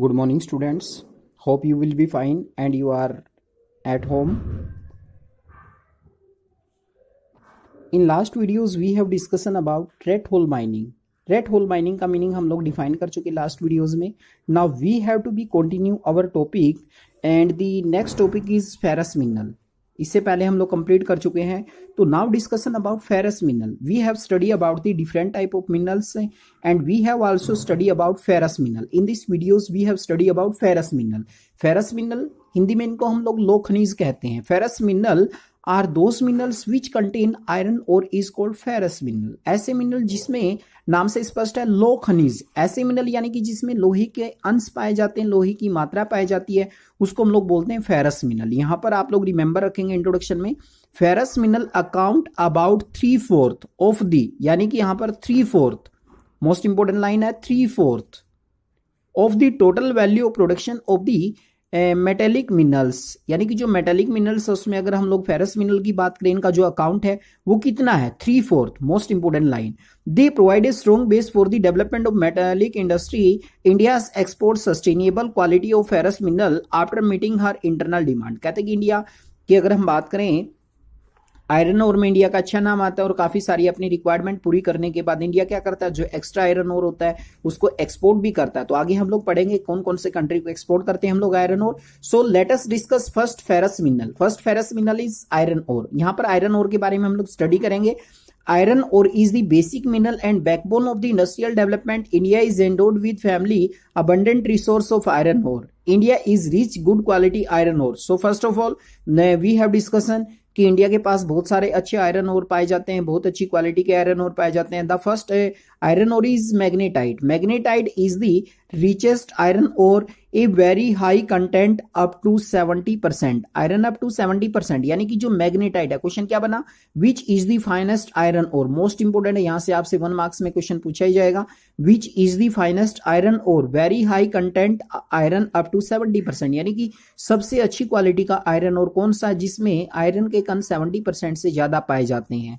Good morning students hope you will be fine and you are at home in last videos we have discussion about rat hole mining rat hole mining का meaning हम लोग define कर चुके last videos में now we have to be continue our topic and the next topic is ferrous mineral इससे पहले हम लोग कंप्लीट कर चुके हैं तो now discussion about ferrous mineral we have study about the different type of minerals and we have also study about ferrous mineral in this videos we have study about ferrous mineral ferrous mineral Hindi में इनको हम लोग लो खनिज कहते हैं ferrous mineral are those minerals which contain iron ore is called ferrous mineral ऐसे mineral जिसमें नाम से स्पष्ट है लो खनिज ऐसे मिनरल यानी कि जिसमें लोहे के अंश पाए जाते हैं लोहे की मात्रा पाई जाती है उसको हम लोग बोलते हैं फेरस मिनरल यहाँ पर आप लोग रिमेंबर रखेंगे इंट्रोडक्शन में ferrous mineral account about three fourth of the यानी कि यहाँ पर three fourth most important line है three fourth of the total value of production of the metallic minerals यानी कि जो मेटेलिक मिनरल्स है उसमें अगर हम लोग फेरस मिनरल की बात करें इनका जो अकाउंट है वो कितना है three fourth most important line they provide a strong base for the development of metallic industry India export sustainable quality of ferrous mineral after meeting her internal demand कहते कि इंडिया की अगर हम बात करें आयरन ओर में India का अच्छा नाम आता है और काफ़ी सारी अपनी रिक्वायरमेंट पूरी करने के बाद इंडिया क्या करता है जो एक्स्ट्रा आयरन ओर होता है उसको एक्सपोर्ट भी करता है तो आगे हम लोग पढ़ेंगे कौन कौन से कंट्री को एक्सपोर्ट करते हैं हम लोग iron ore so latest discuss first ferrous mineral first ferrous mineral is iron ore यहाँ पर आयरन ओर के बारे में हम लोग स्टडी करेंगे iron ore is the basic mineral and backbone of the industrial development India is endowed with family abundant resource of iron ore India is rich good quality iron ore so first of all we have discussion कि India के पास बहुत सारे अच्छे iron और पाए जाते हैं बहुत अच्छी क्वालिटी के आयरन और पाए जाते हैं the first iron ore is magnetite magnetite is the richest iron ore a very high content up to 70 percent iron up to 70 percent यानी कि जो मैग्नेटाइट है क्वेश्चन क्या बना which is the finest iron ore most important है यहां से आपसे वन मार्क्स में क्वेश्चन पूछा ही जाएगा which is the finest iron ore very high content iron up to 70 percent यानी कि सबसे अच्छी क्वालिटी का आयरन और कौन सा जिसमें आयरन के कन 70 परसेंट से ज्यादा पाए जाते हैं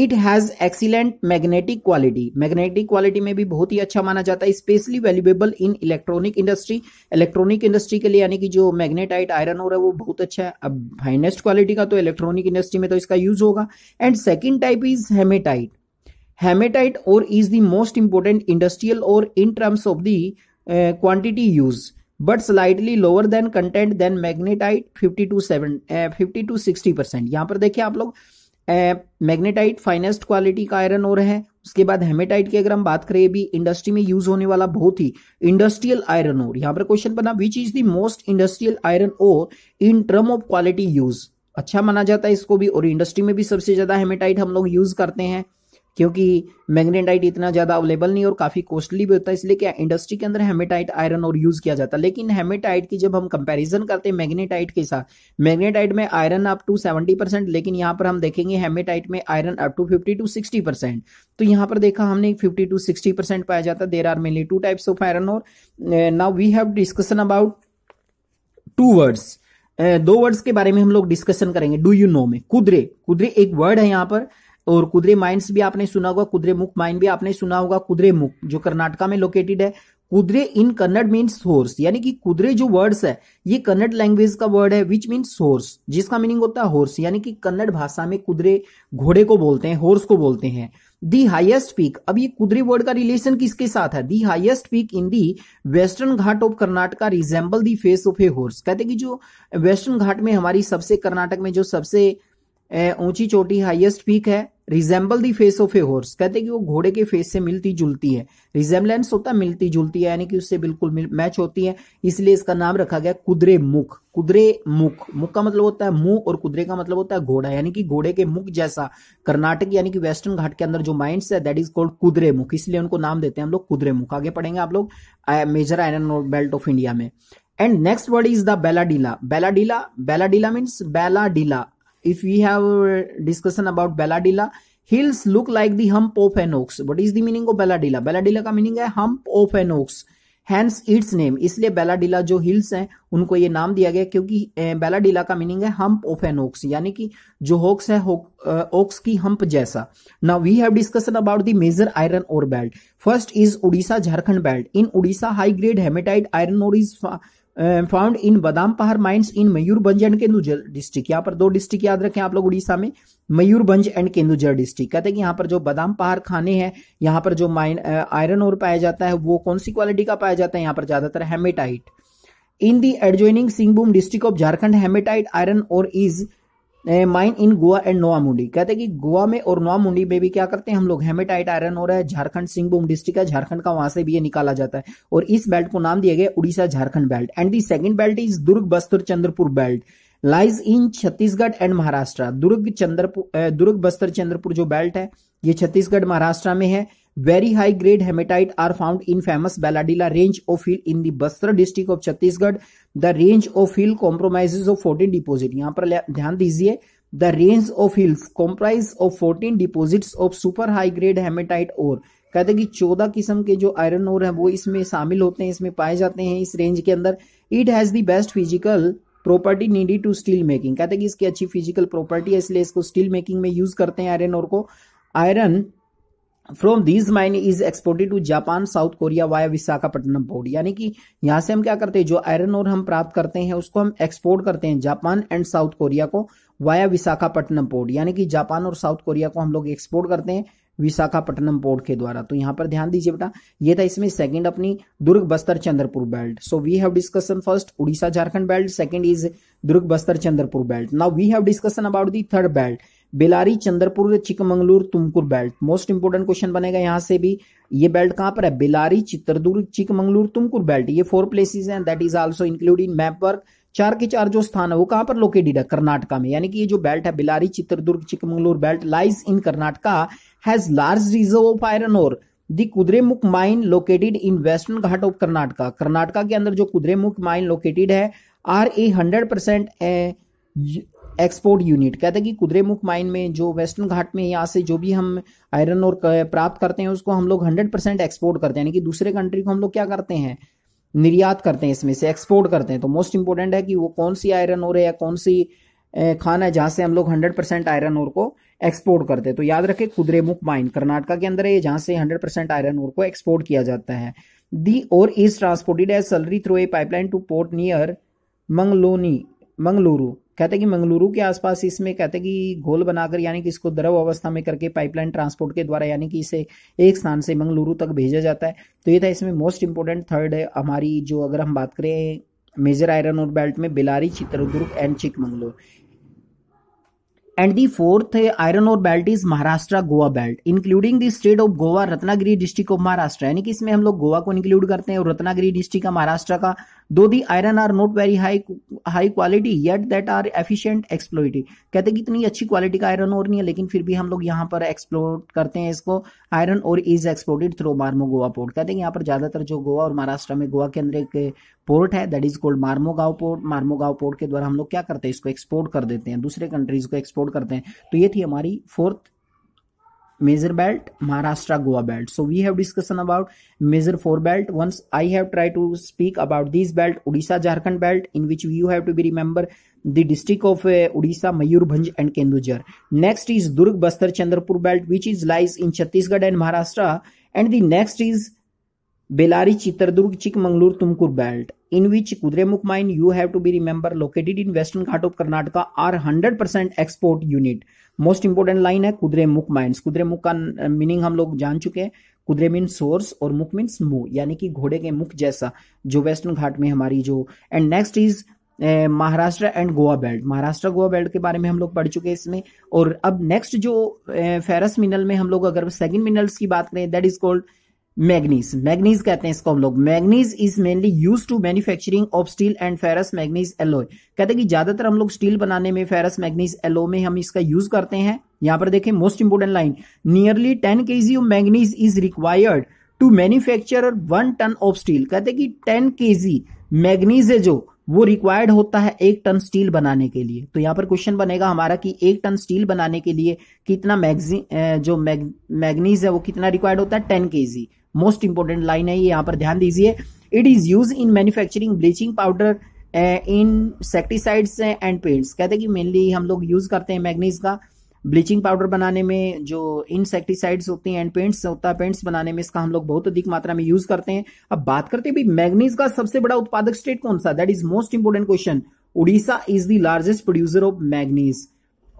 it has excellent magnetic quality magnetic quality में भी बहुत ही अच्छा माना जाता है specially valuable in electronic industry electronic industry के लिए यानी कि जो मैग्नेटाइट आयरन हो रहा है वो बहुत अच्छा है अब हाइनेस्ट क्वालिटी का तो इलेक्ट्रॉनिक इंडस्ट्री में तो इसका यूज होगा and second type is hematite hematite ore is the most important industrial ore in terms of the quantity use but slightly lower than content than magnetite fifty to seven fifty to sixty percent यहां पर देखिए आप लोग magnetite finest quality का iron ore है उसके बाद haematite की अगर हम बात करें भी इंडस्ट्री में यूज होने वाला बहुत ही इंडस्ट्रियल आयरन ओर यहां पर क्वेश्चन बना which is the most industrial iron ore in term of quality use अच्छा माना जाता है इसको भी और इंडस्ट्री में भी सबसे ज्यादा हेमेटाइट हम लोग यूज करते हैं क्योंकि मैग्नेटाइट इतना ज़्यादा अवेलेबल नहीं और काफ़ी कॉस्टली भी होता है इसलिए क्या इंडस्ट्री के अंदर हेमेटाइट आयरन और यूज़ किया जाता है लेकिन हेमेटाइट की जब हम कंपैरिजन करते हैं मैग्नेटाइट के साथ मैग्नेटाइट में iron up to seventy percent लेकिन यहाँ पर हम देखेंगे हेमेटाइट में iron up to fifty to sixty percent तो यहाँ पर देखा हमने फिफ्टी टू सिक्सटी परसेंट पाया जाता है there are mainly two types of iron ore now we have discussion about two words दो वर्ड्स के बारे में हम लोग डिस्कशन करेंगे डू यू नो में कुदरे कुदरे एक वर्ड है यहाँ पर और कुदरे माइंस भी आपने सुना होगा कुदरे मुख माइन भी आपने सुना होगा कुदरे मुख जो कर्नाटका में लोकेटेड है Kudre in Kannada means source यानी कि कुदरे जो वर्ड्स है ये कन्नड़ लैंग्वेज का वर्ड है विच मीन्स सोर्स जिसका मीनिंग होता है हॉर्स यानी कि कन्नड़ भाषा में कुदरे घोड़े को बोलते हैं हॉर्स को बोलते हैं दी हाइएस्ट पीक अब ये कुदरे वर्ड का रिलेशन किसके साथ है the highest peak in the western Ghat of Karnataka resemble the face of a horse कहते कि जो वेस्टर्न घाट में हमारी सबसे कर्नाटक में जो सबसे ऊंची चोटी हाइएस्ट पीक है resemble the face of a horse कहते हैं कि वो घोड़े के फेस से मिलती जुलती है रिजेंबलेंस होता है मिलती जुलती है यानी कि उससे बिल्कुल मैच होती है इसलिए इसका नाम रखा गया कुदरे मुख कुदरे मुख मुख का मतलब होता है मुंह और कुदरे का मतलब होता है घोड़ा यानी कि घोड़े के मुख जैसा कर्नाटक यानी कि वेस्टर्न घाट के अंदर जो माइंड है दैट इज कॉल्ड कुदरे मुख इसलिए उनको नाम देते हैं हम लोग कुदरे मुख आगे पढ़ेंगे आप लोग major iron belt of India में and next word is the Bailadila Bailadila Bailadila means Bailadila if we have a discussion about belladilla hills look like the hump of an ox what is the meaning of belladilla belladilla का meaning है hump of an ox hence its name इसलिए बेलाडिला जो hills हैं उनको ये नाम दिया गया क्योंकि बेलाडिला का मीनिंग है हम्प ऑफ एन ओक्स यानी कि जो होक्स है ओक्स की हम्प जैसा now we have discussion about the major iron ore belt first is Orissa Jharkhand belt in Orissa high grade hematite iron ore is found in Badampahar mines in Mayurbhanj and Kendujhar district यहाँ पर दो district याद रखें आप लोग उड़ीसा में मयूरभंज एंड केंदुझर डिस्ट्रिक्ट कहते हैं कि यहाँ पर जो बादाम पहाड़ खाने हैं यहाँ पर जो माइन आयरन और पाया जाता है वो कौन सी क्वालिटी का पाया जाता है यहाँ पर ज्यादातर hematite in the adjoining Singhbhum district of Jharkhand hematite iron ore is mine in Goa and Noamundi कहते हैं कि गोवा में और नोआमुंडी में भी क्या करते हैं हम लोग हेमेटाइट आयरन और झारखंड सिंहभूम डिस्ट्रिक्ट है झारखंड का वहां से भी ये निकाला जाता है और इस बेल्ट को नाम दिया गया Orissa Jharkhand belt and the second belt is Durg Bastar Chandrapur belt lies in Chhattisgarh and Maharashtra Durg Chandrapur Durg Bastar Chandrapur जो बेल्ट है ये छत्तीसगढ़ महाराष्ट्र में है very high grade hematite are found in famous Bailadila range of hill in the Bastar district of Chhattisgarh the range of hill compromise of fourteen deposit यहां पर ध्यान दीजिए the range of hills comprise of fourteen deposit of super high grade hematite ore कहते हैं कि चौदह किस्म के जो आयरन ओर है वो इसमें शामिल होते हैं इसमें पाए जाते हैं इस रेंज के अंदर it has the best physical property needed to steel making कहते हैं कि इसकी अच्छी फिजिकल प्रॉपर्टी है इसलिए इसको स्टील मेकिंग में यूज करते हैं आयरन ओर को iron from these mine is exported to Japan South Korea via Visakhapatnam port यानी कि यहां से हम क्या करते हैं जो आयरन और हम प्राप्त करते हैं उसको हम एक्सपोर्ट करते हैं जापान एंड साउथ कोरिया को वाया विशाखापट्टनम पोर्ट यानी कि जापान और साउथ कोरिया को हम लोग एक्सपोर्ट करते हैं विशाखापट्टनम पोर्ट के द्वारा तो यहाँ पर ध्यान दीजिए बेटा ये था इसमें सेकंड अपनी Durg Bastar Chandrapur belt so we have discussion first Orissa Jharkhand belt second is Durg Bastar Chandrapur belt now we have discussion about the third belt Bellary Chandrapur Chikmagalur Tumkur belt most important question बनेगा यहाँ से भी ये बेल्ट कहाँ पर है बेलारी चित्रदुर्ग चिकमंगलूर तुमकुर बेल्ट ये फोर प्लेसेस हैं that is also include in map work चार के चार जो स्थान है वो कहां पर लोकेटेड है कर्नाटका में यानी कि ये जो बेल्ट है Bellary Chitradurga Chikmagalur belt lies in Karnataka has large reserve of iron ore. The Kudremukh mine located in western Ghat of Karnataka Karnataka के अंदर जो कुद्रेमुख माइन लोकेटेड है are a hundred percent export unit कहते हैं कि कुद्रेमुख माइन में जो वेस्टर्न घाट में यहाँ से जो भी हम आयरन और प्राप्त करते हैं उसको हम लोग हंड्रेड परसेंट एक्सपोर्ट करते हैं यानी कि दूसरे कंट्री को हम लोग क्या करते हैं निर्यात करते हैं इसमें से एक्सपोर्ट करते हैं तो मोस्ट इंपोर्टेंट है कि वो कौन सी आयरन और है या कौन सी खान है जहाँ से हम लोग हंड्रेड परसेंट आयरन और को एक्सपोर्ट करते हैं तो याद रखें कुदरेमुख माइन कर्नाटका के अंदर है जहां से 100 परसेंट आयरन ओर को एक्सपोर्ट किया जाता है the ore is transported as slurry through a pipeline to port near Mangalore Mangaluru कहते हैं कि मंगलुरु के आसपास इसमें कहते हैं कि घोल बनाकर यानी कि इसको द्रव अवस्था में करके पाइपलाइन ट्रांसपोर्ट के द्वारा यानी कि इसे एक स्थान से मंगलुरु तक भेजा जाता है तो ये था इसमें मोस्ट इंपोर्टेंट थर्ड है हमारी जो अगर हम बात करें मेजर आयरन और बेल्ट में Bellary Chitradurga and Chikmagalur the fourth है iron ore belt is Maharashtra Goa belt including the state of Goa Ratnagiri district of Maharashtra यानी कि इसमें हम लोग गोवा को इंक्लूड करते हैं और रत्नागिरी डिस्ट्रिक्ट का महाराष्ट्र का though the iron are not very high high quality yet that are efficient exploited कहते हैं कि इतनी अच्छी क्वालिटी का आयरन और नहीं है लेकिन फिर भी हम लोग यहाँ पर एक्सप्लोर करते हैं इसको iron ore is exported through Marmagao Goa port कहते हैं यहाँ पर ज्यादातर जो गोवा और महाराष्ट्र में गोवा के अंदर एक पोर्ट है that is called Marmagao port Marmagao port के द्वारा हम लोग क्या करते हैं इसको एक्सपोर्ट कर देते हैं दूसरे कंट्रीज को एक्सपोर्ट अफोर्ड करते हैं तो ये थी हमारी fourth major belt Maharashtra Goa belt so we have discussion about major four belt once I have try to speak about this belt Orissa Jharkhand belt in which you have to be remember the district of Orissa Mayurbhanj and Kendujhar next is Durg Bastar Chandrapur belt which is lies in Chhattisgarh and Maharashtra and the next is Bellary Chitradurga Chikmagalur Tumkur belt in which which mine you have to be remember located in western Ghat of Karnataka are hundred percent export unit most important line है Kudremukh mines Kudremukh का meaning हम लोग जान चुके हैं कुद्रे mean source और मुख means मुंह यानी कि घोड़े के मुख जैसा जो वेस्टर्न घाट में हमारी जो and next is Maharashtra and Goa belt Maharashtra Goa belt के बारे में हम लोग पढ़ चुके हैं इसमें और अब नेक्स्ट जो फेरस मिनल में हम लोग अगर सेकंड मिनल्स की बात करें that is called manganese manganese कहते हैं इसको हम लोग manganese is mainly use to manufacturing of steel and ferrous manganese alloy कहते हैं कि ज्यादातर हम लोग स्टील बनाने में फेरस मैग्नीज एलो में हम इसका यूज करते हैं यहां पर देखें most important line nearly ten K G of manganese is required to manufacture one ton of steel कहते हैं कि टेन के जी मैग्नीज है जो वो रिक्वायर्ड होता है एक टन स्टील बनाने के लिए तो यहां पर क्वेश्चन बनेगा हमारा कि एक टन स्टील बनाने के लिए कितना मैगजी जो मैग मैग्नीज है वो कितना रिक्वायर्ड होता है टेन के जी मोस्ट इंपॉर्टेंट लाइन है ये यहाँ पर ध्यान दीजिए it is use in manufacturing bleaching powder insecticides and paints कहते हैं कि मेनली हम लोग यूज करते हैं मैग्नीज का ब्लीचिंग पाउडर बनाने में जो इनसेक्टिसाइड्स होते हैं एंड पेंट्स होता है पेंट्स बनाने में इसका हम लोग बहुत अधिक मात्रा में यूज करते हैं अब बात करते हैं भाई मैग्नीज का सबसे बड़ा उत्पादक स्टेट कौन सा that is most important question Orissa is the largest producer of manganese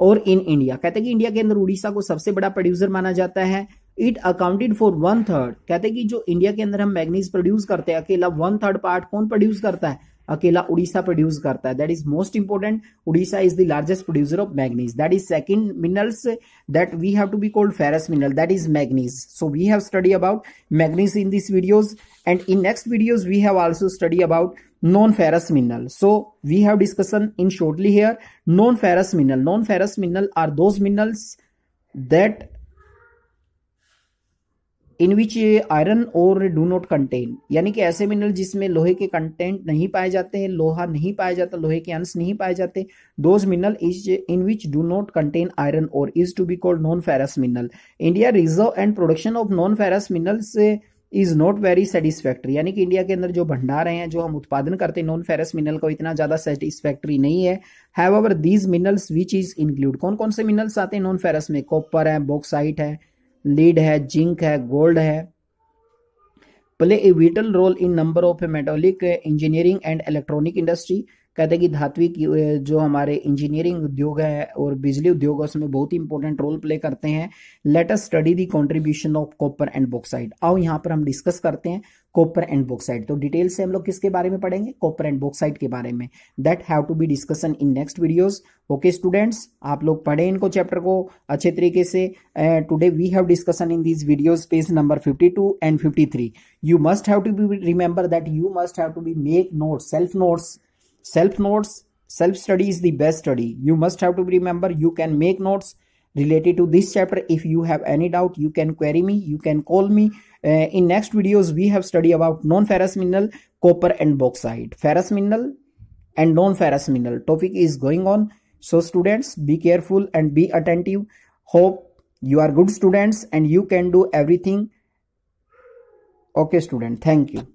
ore in India कहते हैं कि इंडिया के अंदर उड़ीसा को सबसे बड़ा प्रोड्यूसर माना जाता है it accounted for one third कहते हैं कि जो इंडिया के अंदर हम मैग्नीज प्रोड्यूस करते हैं अकेला वन थर्ड पार्ट कौन प्रोड्यूस करता है अकेला उड़ीसा प्रोड्यूस करता है that is most important Orissa is the largest producer of manganese that is second minerals that we have to be called ferrous mineral that is manganese so we have study about manganese in this videos and in next videos we have also study about non ferrous mineral so we have discussion in shortly hair non ferrous mineral non ferrous mineral are those minerals that in which iron ore do not contain यानी कि ऐसे mineral जिसमें लोहे के content नहीं पाए जाते हैं लोहा नहीं पाया जाता लोहे के अंश नहीं पाए जाते those mineral is in which do not contain iron ore is to be called non ferrous mineral India reserve and production of non ferrous minerals is not very satisfactory यानी कि इंडिया के अंदर जो भंडार हैं जो हम उत्पादन करते हैं नॉन फेरस मिनरल को इतना ज्यादा सेटिस्फैक्ट्री नहीं है have these minerals which is include कौन कौन से मिनरल्स आते हैं नॉन फेरस में कॉपर है बॉक्साइट है लीड है जिंक है गोल्ड है play a vital role in number of metallic engineering and electronic industry कहते हैं कि धात्विक जो हमारे इंजीनियरिंग उद्योग है और बिजली उद्योग है उसमें बहुत ही इंपॉर्टेंट रोल प्ले करते हैं let us study the contribution of copper and bauxite आओ यहाँ पर हम डिस्कस करते हैं कॉपर एंड बॉक्साइड तो डिटेल से हम लोग किसके बारे में पढ़ेंगे कॉपर एंड बॉक्साइड के बारे में that have to be discussion in next videos okay students आप लोग पढ़े इनको चैप्टर को अच्छे तरीके से today we have discussion in this videos page number 52 and 53 you must have to be remember that you must have to be make notes self notes self notes self study is the best study you must have to be remember you can make notes related to this chapter if you have any doubt you can query me you can call me Uh, in next videos, we have studied about non-ferrous mineral, copper and bauxite. Ferrous mineral and non-ferrous mineral topic is going on. So students, be careful and be attentive. Hope you are good students and you can do everything. Okay student, thank you.